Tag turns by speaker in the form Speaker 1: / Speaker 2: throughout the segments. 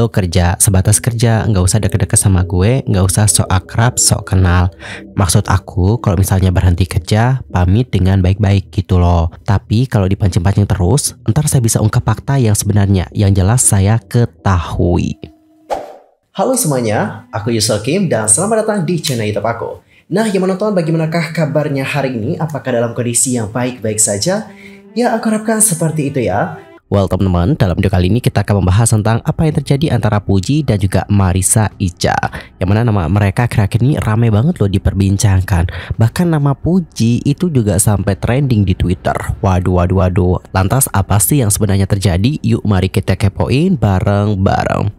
Speaker 1: lo kerja sebatas kerja nggak usah deket-deket sama gue nggak usah sok akrab sok kenal maksud aku kalau misalnya berhenti kerja pamit dengan baik-baik gitu loh tapi kalau dipancing-pancing terus ntar saya bisa ungkap fakta yang sebenarnya yang jelas saya ketahui Halo semuanya, aku Yusuf Kim dan selamat datang di channel YouTube aku. Nah, yang menonton bagaimanakah kabarnya hari ini? Apakah dalam kondisi yang baik-baik saja? Ya, aku harapkan seperti itu ya. Well teman-teman, dalam video kali ini kita akan membahas tentang apa yang terjadi antara Puji dan juga Marisa Ica Yang mana nama mereka akhir-akhir ini rame banget loh diperbincangkan Bahkan nama Puji itu juga sampai trending di Twitter Waduh waduh waduh Lantas apa sih yang sebenarnya terjadi? Yuk mari kita kepoin bareng-bareng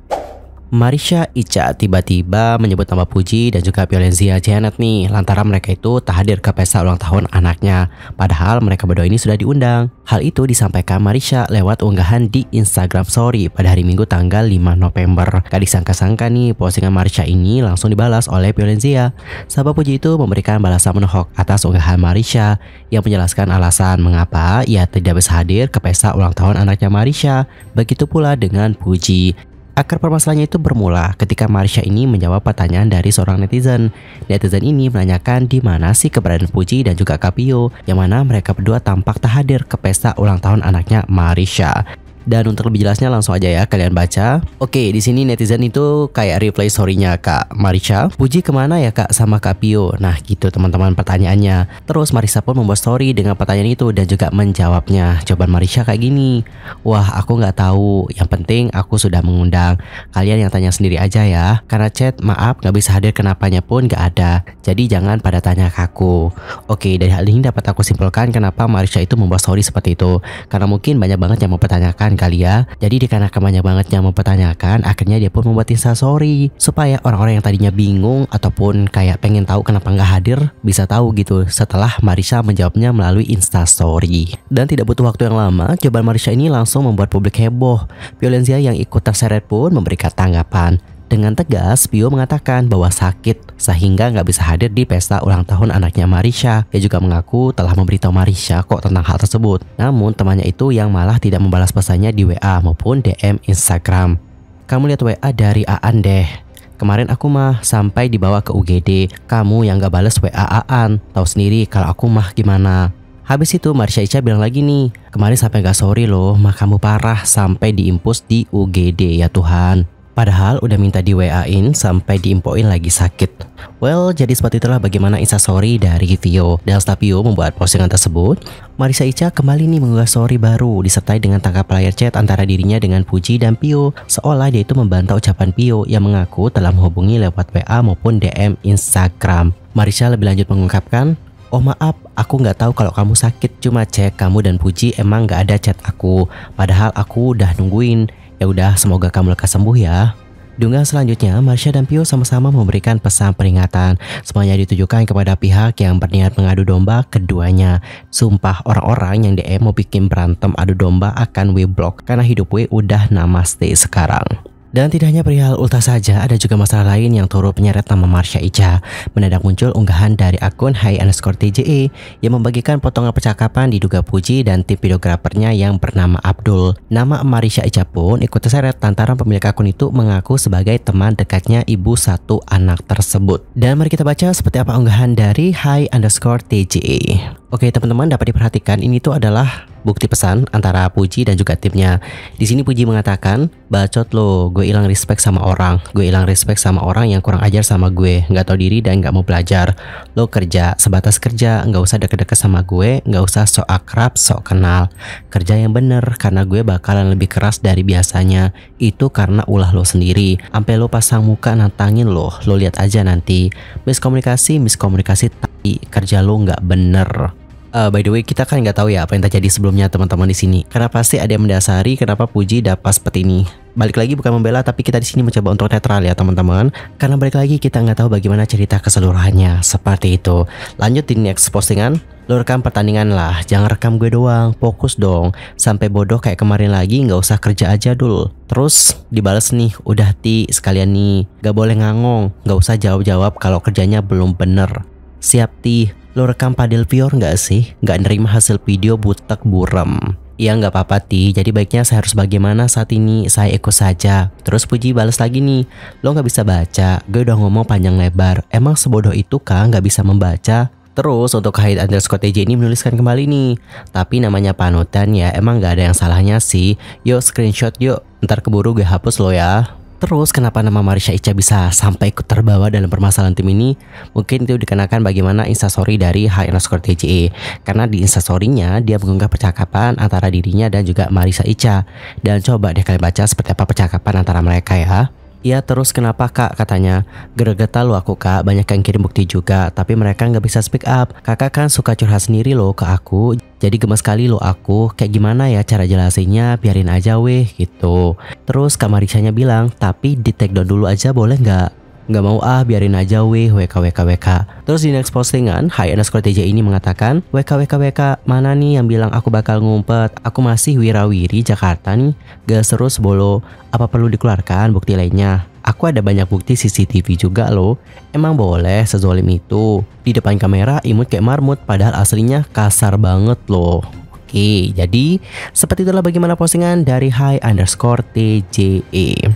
Speaker 1: Marisha Ica tiba-tiba menyebut nama Puji dan juga Violenzia Janet nih lantaran mereka itu tak hadir ke pesta ulang tahun anaknya padahal mereka berdua ini sudah diundang. Hal itu disampaikan Marisha lewat unggahan di Instagram story pada hari Minggu tanggal 5 November. Gak disangka-sangka nih postingan Marisha ini langsung dibalas oleh Violenzia. Sahabat Puji itu memberikan balasan menohok atas unggahan Marisha yang menjelaskan alasan mengapa ia tidak bisa hadir ke pesta ulang tahun anaknya Marisha. Begitu pula dengan Puji Akar permasalahannya itu bermula ketika Marsha ini menjawab pertanyaan dari seorang netizen. Netizen ini menanyakan di mana sih keberadaan Puji dan juga Kapio yang mana mereka berdua tampak tak hadir ke pesta ulang tahun anaknya Marsha. Dan untuk lebih jelasnya langsung aja ya kalian baca. Oke, di sini netizen itu kayak reply story-nya Kak Marisha. Puji kemana ya Kak sama Kak Pio? Nah gitu teman-teman pertanyaannya. Terus Marisha pun membuat story dengan pertanyaan itu dan juga menjawabnya. Coba Marisha kayak gini. Wah aku nggak tahu. Yang penting aku sudah mengundang. Kalian yang tanya sendiri aja ya. Karena chat maaf nggak bisa hadir kenapanya pun nggak ada. Jadi jangan pada tanya ke aku. Oke dari hal ini dapat aku simpulkan kenapa Marisha itu membuat story seperti itu. Karena mungkin banyak banget yang mau mempertanyakan kan kali ya. Jadi dikarenakan banyak banget yang mempertanyakan, akhirnya dia pun membuat instastory supaya orang-orang yang tadinya bingung ataupun kayak pengen tahu kenapa nggak hadir bisa tahu gitu setelah Marisha menjawabnya melalui instastory. Dan tidak butuh waktu yang lama, jawaban Marisha ini langsung membuat publik heboh. Violencia yang ikut terseret pun memberikan tanggapan. Dengan tegas, Pio mengatakan bahwa sakit sehingga nggak bisa hadir di pesta ulang tahun anaknya Marisha. Ia juga mengaku telah memberitahu Marisha kok tentang hal tersebut. Namun temannya itu yang malah tidak membalas pesannya di WA maupun DM Instagram. Kamu lihat WA dari Aan deh. Kemarin aku mah sampai dibawa ke UGD, kamu yang gak bales WA Aan. Tahu sendiri kalau aku mah gimana. Habis itu Marsha Ica bilang lagi nih, kemarin sampai gak sorry loh, mah kamu parah sampai diimpus di UGD ya Tuhan. Padahal udah minta di WA-in sampai diimpoin lagi sakit. Well, jadi seperti itulah bagaimana sorry dari Vio. Dan Stapio membuat postingan tersebut. Marisa Ica kembali nih mengunggah sorry baru disertai dengan tangkap layar chat antara dirinya dengan Puji dan Pio seolah dia itu membantah ucapan Pio yang mengaku telah menghubungi lewat WA maupun DM Instagram. Marisa lebih lanjut mengungkapkan, Oh maaf, aku nggak tahu kalau kamu sakit. Cuma cek kamu dan Puji emang nggak ada chat aku. Padahal aku udah nungguin. Ya udah, semoga kamu lekas sembuh ya. Dengan selanjutnya, Marsha dan Pio sama-sama memberikan pesan peringatan. Semuanya ditujukan kepada pihak yang berniat mengadu domba keduanya. Sumpah orang-orang yang DM mau bikin berantem adu domba akan we block karena hidup we udah namaste sekarang. Dan tidak hanya perihal Ulta saja, ada juga masalah lain yang turut menyeret nama Marsha Ica. Mendadak muncul unggahan dari akun Hai underscore TJE yang membagikan potongan percakapan diduga Puji dan tim videografernya yang bernama Abdul. Nama Marsha Ica pun ikut terseret lantaran pemilik akun itu mengaku sebagai teman dekatnya ibu satu anak tersebut. Dan mari kita baca seperti apa unggahan dari Hai underscore TJE. Oke teman-teman dapat diperhatikan ini tuh adalah bukti pesan antara Puji dan juga timnya. Di sini Puji mengatakan, bacot lo, gue hilang respect sama orang, gue hilang respect sama orang yang kurang ajar sama gue, nggak tau diri dan nggak mau belajar. Lo kerja, sebatas kerja, nggak usah deket-deket sama gue, nggak usah sok akrab, sok kenal. Kerja yang bener, karena gue bakalan lebih keras dari biasanya. Itu karena ulah lo sendiri. Ampel lo pasang muka nantangin lo, lo lihat aja nanti. Miskomunikasi, miskomunikasi, tapi kerja lo nggak bener. Uh, by the way, kita kan nggak tahu ya apa yang terjadi sebelumnya teman-teman di sini. Karena pasti ada yang mendasari kenapa Puji dapat seperti ini. Balik lagi bukan membela, tapi kita di sini mencoba untuk netral ya teman-teman. Karena balik lagi kita nggak tahu bagaimana cerita keseluruhannya seperti itu. Lanjut di next postingan. Lo rekam pertandingan lah, jangan rekam gue doang, fokus dong. Sampai bodoh kayak kemarin lagi, nggak usah kerja aja dulu. Terus dibales nih, udah ti sekalian nih, nggak boleh ngangong, nggak usah jawab-jawab kalau kerjanya belum bener. Siap ti, Lo rekam padel pior nggak sih? Nggak nerima hasil video butek buram. Ya nggak apa-apa Ti, jadi baiknya saya harus bagaimana saat ini saya ikut saja. Terus Puji balas lagi nih, lo nggak bisa baca, gue udah ngomong panjang lebar. Emang sebodoh itu kah nggak bisa membaca? Terus untuk Haid underscore TJ ini menuliskan kembali nih Tapi namanya panutan ya emang gak ada yang salahnya sih Yuk screenshot yuk Ntar keburu gue hapus lo ya Terus kenapa nama Marisha Ica bisa sampai ikut terbawa dalam permasalahan tim ini? Mungkin itu dikenakan bagaimana instastory dari High Underscore TJE. Karena di instastorynya dia mengunggah percakapan antara dirinya dan juga Marisha Ica. Dan coba deh kalian baca seperti apa percakapan antara mereka ya. Iya terus kenapa kak katanya Gergeta lu aku kak banyak yang kirim bukti juga Tapi mereka nggak bisa speak up Kakak kan suka curhat sendiri loh ke aku jadi gemes sekali loh aku, kayak gimana ya cara jelasinnya, biarin aja weh gitu. Terus kamarisanya bilang, tapi di take down dulu aja boleh nggak? Nggak mau ah, biarin aja weh, WK, WK, WK. Terus di next postingan, Hai underscore TJ ini mengatakan, WK, WK, WK, mana nih yang bilang aku bakal ngumpet? Aku masih wirawiri Jakarta nih, gak seru sebolo, apa perlu dikeluarkan bukti lainnya? Aku ada banyak bukti CCTV juga loh. Emang boleh sezolim itu. Di depan kamera imut kayak marmut padahal aslinya kasar banget loh. Oke, jadi seperti itulah bagaimana postingan dari high underscore TJE.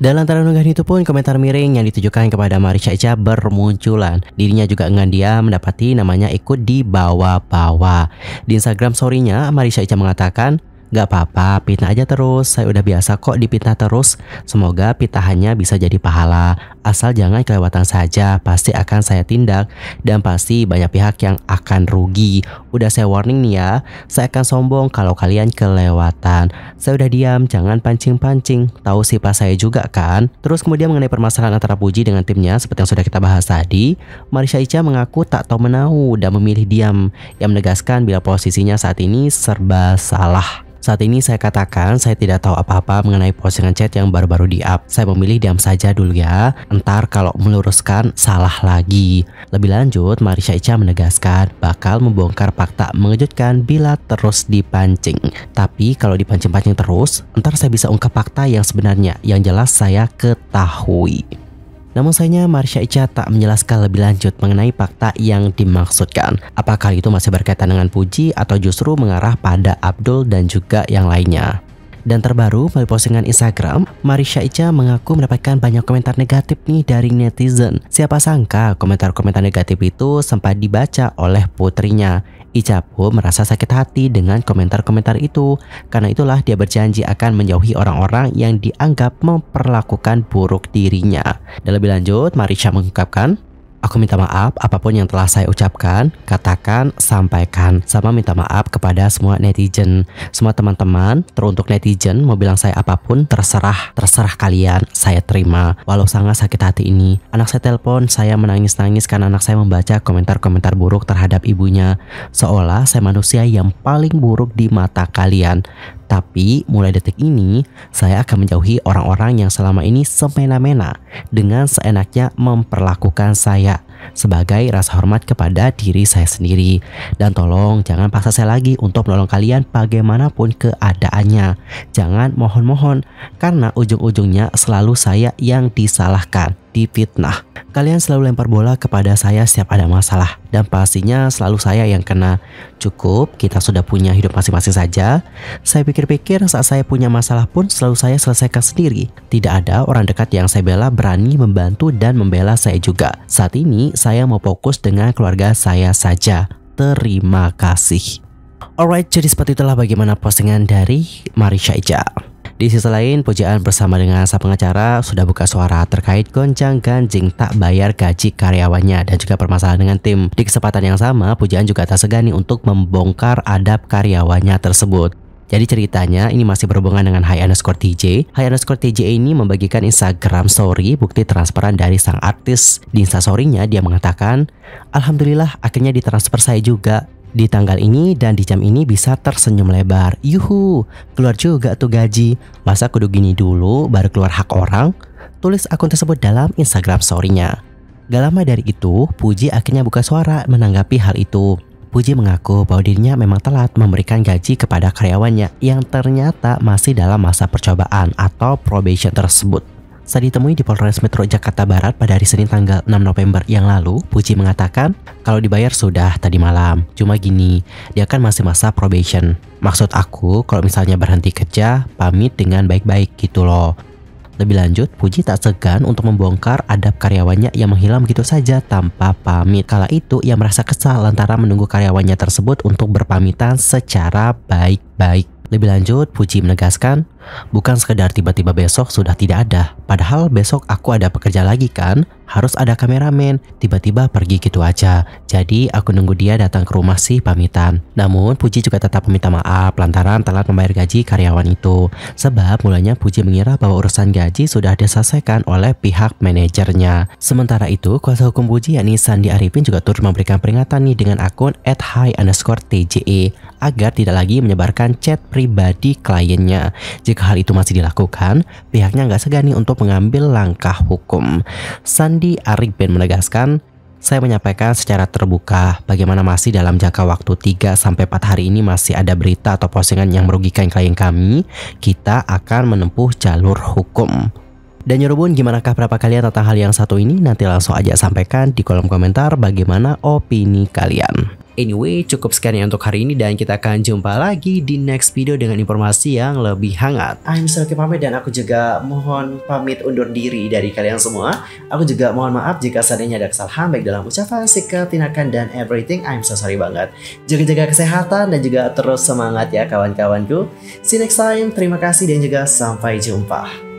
Speaker 1: Dalam lantaran unggahan itu pun komentar miring yang ditujukan kepada Marisha Ica bermunculan. Dirinya juga enggan dia mendapati namanya ikut di bawah-bawah. Di Instagram story-nya, Marisha Ica mengatakan, Gak apa-apa, fitnah aja terus. Saya udah biasa kok dipita terus. Semoga pitahannya bisa jadi pahala. Asal jangan kelewatan saja, pasti akan saya tindak. Dan pasti banyak pihak yang akan rugi. Udah saya warning nih ya, saya akan sombong kalau kalian kelewatan. Saya udah diam, jangan pancing-pancing. Tahu sifat saya juga kan? Terus kemudian mengenai permasalahan antara Puji dengan timnya, seperti yang sudah kita bahas tadi, Marisha Ica mengaku tak tahu menahu dan memilih diam. Yang menegaskan bila posisinya saat ini serba salah. Saat ini saya katakan saya tidak tahu apa-apa mengenai postingan chat yang baru-baru di-up. Saya memilih diam saja dulu ya, entar kalau meluruskan salah lagi. Lebih lanjut, Marisha Ica menegaskan bakal membongkar fakta mengejutkan bila terus dipancing. Tapi kalau dipancing-pancing terus, entar saya bisa ungkap fakta yang sebenarnya yang jelas saya ketahui. Namun sayangnya Marsha Ica tak menjelaskan lebih lanjut mengenai fakta yang dimaksudkan. Apakah itu masih berkaitan dengan Puji atau justru mengarah pada Abdul dan juga yang lainnya. Dan terbaru melalui postingan Instagram, Marisha Ica mengaku mendapatkan banyak komentar negatif nih dari netizen. Siapa sangka komentar-komentar negatif itu sempat dibaca oleh putrinya. Ica pun merasa sakit hati dengan komentar-komentar itu. Karena itulah dia berjanji akan menjauhi orang-orang yang dianggap memperlakukan buruk dirinya. Dan lebih lanjut, Marisha mengungkapkan, Aku minta maaf apapun yang telah saya ucapkan, katakan, sampaikan, sama minta maaf kepada semua netizen. Semua teman-teman, teruntuk netizen, mau bilang saya apapun, terserah, terserah kalian, saya terima. Walau sangat sakit hati ini, anak saya telepon, saya menangis-nangis karena anak saya membaca komentar-komentar buruk terhadap ibunya. Seolah saya manusia yang paling buruk di mata kalian. Tapi mulai detik ini, saya akan menjauhi orang-orang yang selama ini semena-mena dengan seenaknya memperlakukan saya sebagai rasa hormat kepada diri saya sendiri. Dan tolong jangan paksa saya lagi untuk menolong kalian bagaimanapun keadaannya. Jangan mohon-mohon karena ujung-ujungnya selalu saya yang disalahkan. Dipitnah. Kalian selalu lempar bola kepada saya setiap ada masalah dan pastinya selalu saya yang kena. Cukup, kita sudah punya hidup masing-masing saja. Saya pikir-pikir saat saya punya masalah pun selalu saya selesaikan sendiri. Tidak ada orang dekat yang saya bela berani membantu dan membela saya juga. Saat ini saya mau fokus dengan keluarga saya saja. Terima kasih. Alright, jadi seperti itulah bagaimana postingan dari Marisha Ija. Di sisi lain, Pujaan bersama dengan sang pengacara sudah buka suara terkait goncang ganjing tak bayar gaji karyawannya dan juga permasalahan dengan tim. Di kesempatan yang sama, Pujaan juga tak segani untuk membongkar adab karyawannya tersebut. Jadi ceritanya ini masih berhubungan dengan High Underscore TJ. High Underscore TJ ini membagikan Instagram story bukti transferan dari sang artis. Di instastorynya dia mengatakan, Alhamdulillah akhirnya ditransfer saya juga. Di tanggal ini dan di jam ini bisa tersenyum lebar. Yuhu, keluar juga tuh gaji. Masa kudu gini dulu baru keluar hak orang? Tulis akun tersebut dalam Instagram story-nya. Gak lama dari itu, Puji akhirnya buka suara menanggapi hal itu. Puji mengaku bahwa dirinya memang telat memberikan gaji kepada karyawannya yang ternyata masih dalam masa percobaan atau probation tersebut. Saat ditemui di Polres Metro Jakarta Barat pada hari Senin tanggal 6 November yang lalu, Puji mengatakan kalau dibayar sudah tadi malam. Cuma gini, dia kan masih masa probation. Maksud aku kalau misalnya berhenti kerja, pamit dengan baik-baik gitu loh. Lebih lanjut, Puji tak segan untuk membongkar adab karyawannya yang menghilang gitu saja tanpa pamit. Kala itu, ia merasa kesal lantaran menunggu karyawannya tersebut untuk berpamitan secara baik-baik. Lebih lanjut, Puji menegaskan, Bukan sekedar tiba-tiba besok sudah tidak ada, padahal besok aku ada pekerja lagi kan, harus ada kameramen, tiba-tiba pergi gitu aja. Jadi aku nunggu dia datang ke rumah sih pamitan. Namun Puji juga tetap meminta maaf lantaran telat membayar gaji karyawan itu. Sebab mulanya Puji mengira bahwa urusan gaji sudah diselesaikan oleh pihak manajernya. Sementara itu, kuasa hukum Puji yakni Sandi Arifin juga turut memberikan peringatan nih dengan akun at high underscore TJE agar tidak lagi menyebarkan chat pribadi kliennya. Jika hal itu masih dilakukan, pihaknya nggak segani untuk mengambil langkah hukum. Sandi Arifin menegaskan, saya menyampaikan secara terbuka bagaimana masih dalam jangka waktu 3 sampai 4 hari ini masih ada berita atau postingan yang merugikan klien kami, kita akan menempuh jalur hukum. Dan gimana ya gimanakah berapa kalian tentang hal yang satu ini? Nanti langsung aja sampaikan di kolom komentar bagaimana opini kalian. Anyway, cukup sekian ya untuk hari ini dan kita akan jumpa lagi di next video dengan informasi yang lebih hangat. I'm Selki pamit dan aku juga mohon pamit undur diri dari kalian semua. Aku juga mohon maaf jika seandainya ada kesalahan baik dalam ucapan, sikap, tindakan, dan everything. I'm so sorry banget. Jaga-jaga kesehatan dan juga terus semangat ya kawan-kawanku. See you next time. Terima kasih dan juga sampai jumpa.